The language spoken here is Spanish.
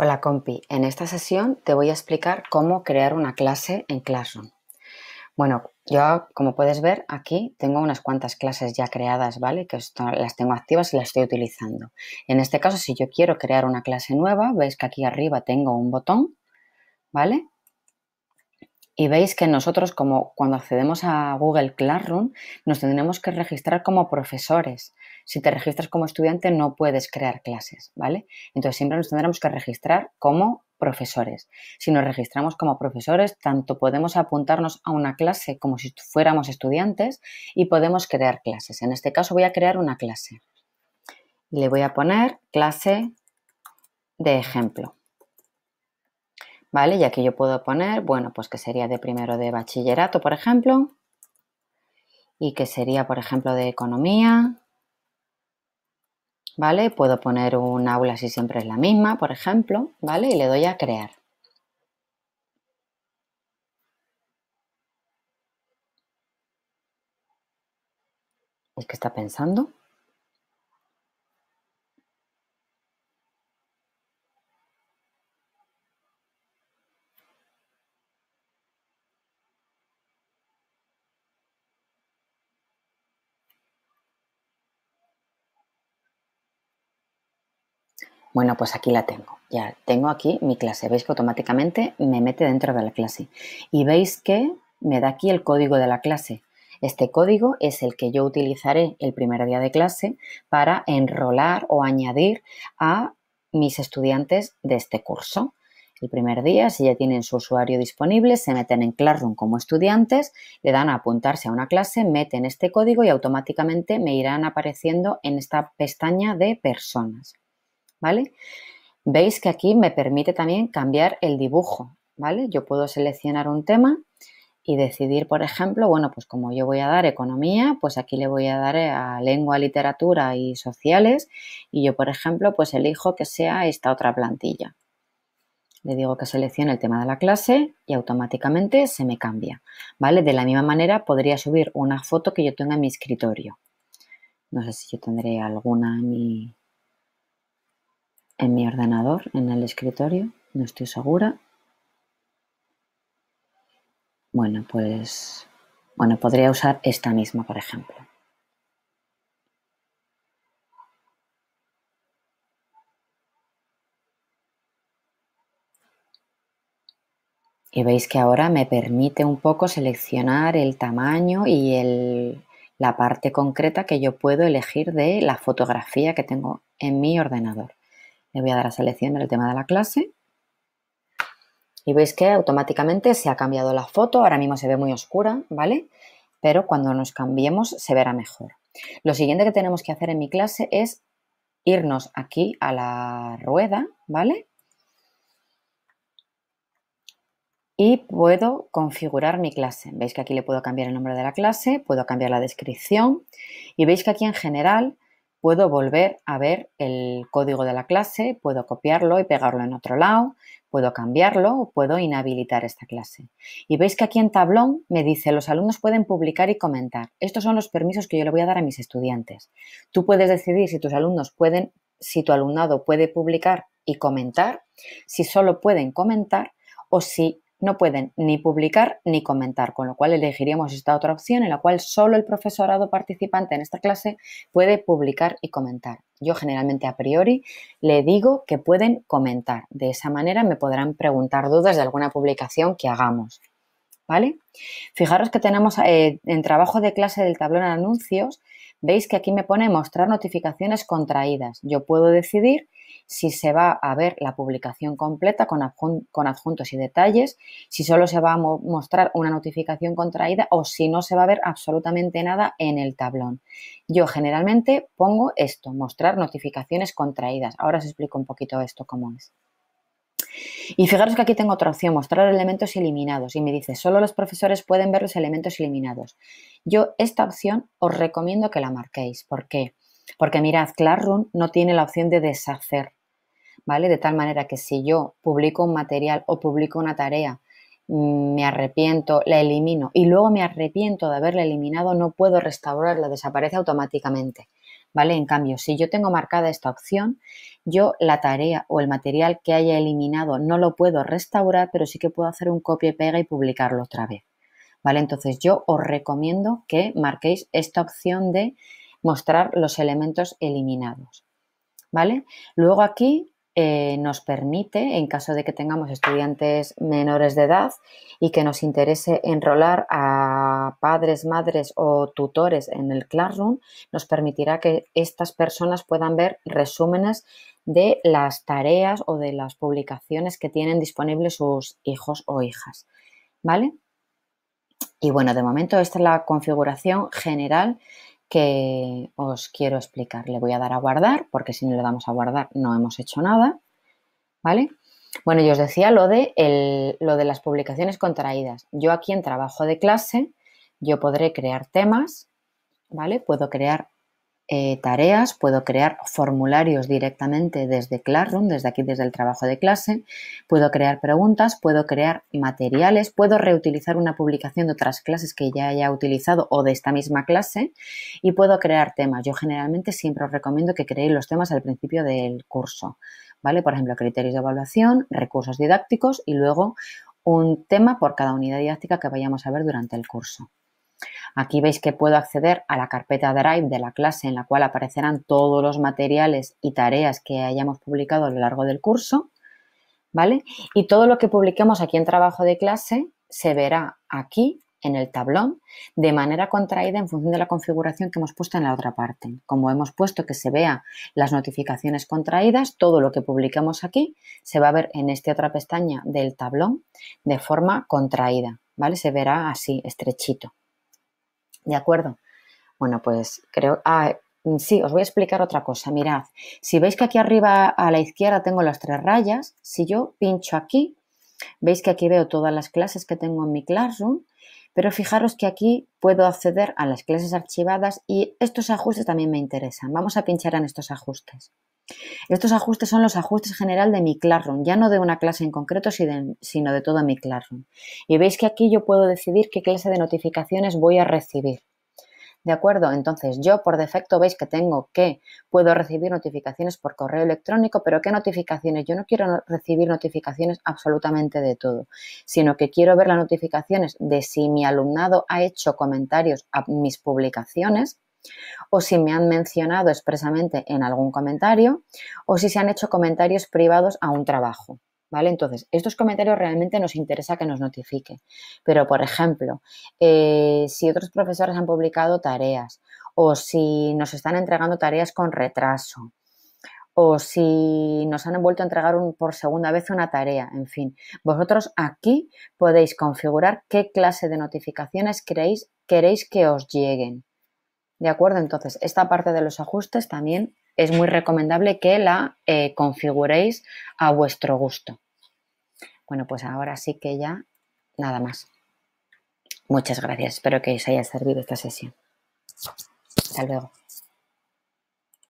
Hola compi, en esta sesión te voy a explicar cómo crear una clase en Classroom. Bueno, yo como puedes ver aquí tengo unas cuantas clases ya creadas, ¿vale? Que las tengo activas y las estoy utilizando. En este caso, si yo quiero crear una clase nueva, veis que aquí arriba tengo un botón, ¿vale? y veis que nosotros, como cuando accedemos a Google Classroom, nos tendremos que registrar como profesores. Si te registras como estudiante, no puedes crear clases, ¿vale? Entonces siempre nos tendremos que registrar como profesores. Si nos registramos como profesores, tanto podemos apuntarnos a una clase como si fuéramos estudiantes y podemos crear clases. En este caso voy a crear una clase. Le voy a poner clase de ejemplo. ¿vale? Y aquí yo puedo poner, bueno, pues que sería de primero de bachillerato, por ejemplo, y que sería, por ejemplo, de economía, ¿vale? Puedo poner un aula si siempre es la misma, por ejemplo, ¿vale? Y le doy a crear. Es que está pensando. Bueno, pues aquí la tengo. Ya tengo aquí mi clase. Veis que automáticamente me mete dentro de la clase. Y veis que me da aquí el código de la clase. Este código es el que yo utilizaré el primer día de clase para enrolar o añadir a mis estudiantes de este curso. El primer día, si ya tienen su usuario disponible, se meten en Classroom como estudiantes, le dan a apuntarse a una clase, meten este código y automáticamente me irán apareciendo en esta pestaña de personas. ¿vale? Veis que aquí me permite también cambiar el dibujo, ¿vale? Yo puedo seleccionar un tema y decidir, por ejemplo, bueno, pues como yo voy a dar economía, pues aquí le voy a dar eh, a lengua, literatura y sociales y yo, por ejemplo, pues elijo que sea esta otra plantilla. Le digo que seleccione el tema de la clase y automáticamente se me cambia, ¿vale? De la misma manera podría subir una foto que yo tenga en mi escritorio. No sé si yo tendré alguna en mi en mi ordenador, en el escritorio, no estoy segura. Bueno, pues bueno, podría usar esta misma, por ejemplo. Y veis que ahora me permite un poco seleccionar el tamaño y la parte concreta que yo puedo elegir de la fotografía que tengo en mi ordenador. Le voy a dar a seleccionar el tema de la clase. Y veis que automáticamente se ha cambiado la foto. Ahora mismo se ve muy oscura, ¿vale? Pero cuando nos cambiemos se verá mejor. Lo siguiente que tenemos que hacer en mi clase es irnos aquí a la rueda, ¿vale? y puedo configurar mi clase. Veis que aquí le puedo cambiar el nombre de la clase, puedo cambiar la descripción y veis que aquí en general puedo volver a ver el código de la clase, puedo copiarlo y pegarlo en otro lado, puedo cambiarlo o puedo inhabilitar esta clase. Y veis que aquí en tablón me dice, los alumnos pueden publicar y comentar. Estos son los permisos que yo le voy a dar a mis estudiantes. Tú puedes decidir si tus alumnos pueden, si tu alumnado puede publicar y comentar, si solo pueden comentar o si no pueden ni publicar ni comentar, con lo cual elegiríamos esta otra opción en la cual solo el profesorado participante en esta clase puede publicar y comentar. Yo generalmente a priori le digo que pueden comentar. De esa manera me podrán preguntar dudas de alguna publicación que hagamos. ¿Vale? Fijaros que tenemos eh, en trabajo de clase del tablón de anuncios Veis que aquí me pone mostrar notificaciones contraídas. Yo puedo decidir si se va a ver la publicación completa con, adjuntos y detalles, si solo se va a mostrar una notificación contraída o si no se va a ver absolutamente nada en el tablón. Yo generalmente pongo esto, mostrar notificaciones contraídas. Ahora os explico un poquito esto cómo es. Y fijaros que aquí tengo otra opción, mostrar elementos eliminados. Y me dice, solo los profesores pueden ver los elementos eliminados. Yo esta opción os recomiendo que la marquéis. ¿Por qué? Porque mirad, Classroom no tiene la opción de deshacer. ¿Vale? De tal manera que si yo publico un material o publico una tarea, mm, me arrepiento, la elimino y luego me arrepiento de haberla eliminado, no puedo restaurarla, desaparece automáticamente. ¿vale? En cambio, si yo tengo marcada esta opción, yo la tarea o el material que haya eliminado no lo puedo restaurar, pero sí que puedo hacer un copia y pega y publicarlo otra vez, ¿vale? Entonces, yo os recomiendo que marquéis esta opción de mostrar los elementos eliminados, ¿vale? Luego aquí eh, nos permite, en caso de que tengamos estudiantes menores de edad y que nos interese enrolar a padres, madres o tutores en el Classroom, nos permitirá que estas personas puedan ver resúmenes de las tareas o de las publicaciones que tienen disponibles sus hijos o hijas. ¿Vale? Y bueno, de momento esta es la configuración general que os quiero explicar. Le voy a dar a guardar, porque si no le damos a guardar no hemos hecho nada, ¿vale? Bueno, yo os decía lo de, lo de las publicaciones contraídas. Yo aquí en trabajo de clase, yo podré crear temas, ¿vale? Puedo crear eh, tareas, puedo crear formularios directamente desde Classroom, desde aquí, desde el trabajo de clase, puedo crear preguntas, puedo crear materiales, puedo reutilizar una publicación de otras clases que ya haya utilizado o de esta misma clase y puedo crear temas. Yo generalmente siempre os recomiendo que creéis los temas al principio del curso, ¿vale? Por ejemplo, criterios de evaluación, recursos didácticos y luego un tema por cada unidad didáctica que vayamos a ver durante el curso. Aquí veis que puedo acceder a la carpeta Drive de la clase en la cual aparecerán todos los materiales y tareas que hayamos publicado a lo largo del curso. ¿Vale? Y todo lo que publiquemos aquí en trabajo de clase se verá aquí en el tablón de manera contraída en función de la configuración que hemos puesto en la otra parte. Como hemos puesto que se vea las notificaciones contraídas, todo lo que publiquemos aquí se va a ver en esta otra pestaña del tablón de forma contraída, ¿vale? Se verá así, estrechito. ¿De acuerdo? Bueno, pues creo... Ah, mm, sí, os voy a explicar otra cosa. Mirad, si veis que aquí arriba a la izquierda tengo las tres rayas, si yo pincho aquí, veis que aquí veo todas las clases que tengo en mi Classroom, pero fijaros que aquí puedo acceder a las clases archivadas y estos ajustes también me interesan. Vamos a pinchar en estos ajustes. Estos ajustes son los ajustes general de mi Classroom, ya no de una clase en concreto, sino de todo mi Classroom. Y veis que aquí yo puedo decidir qué clase de notificaciones voy a recibir. ¿De acuerdo? Entonces, yo por defecto veis que tengo que puedo recibir notificaciones por correo electrónico, pero ¿qué notificaciones? Yo no quiero recibir notificaciones absolutamente de todo, sino que quiero ver las notificaciones de si mi alumnado ha hecho comentarios a mis publicaciones o si me han mencionado expresamente en algún comentario o si se han hecho comentarios privados a un trabajo. ¿Vale? Entonces, estos comentarios realmente nos interesa que nos notifique. Pero, por ejemplo, eh, si otros profesores han publicado tareas o si nos están entregando tareas con retraso o si nos han vuelto a entregar por segunda vez una tarea, en fin, vosotros aquí podéis configurar qué clase de notificaciones queréis que os lleguen. ¿De acuerdo? Entonces, esta parte de los ajustes también es muy recomendable que la eh, configuréis a vuestro gusto. Bueno, pues ahora sí que ya nada más. Muchas gracias. Espero que os haya servido esta sesión. Hasta luego.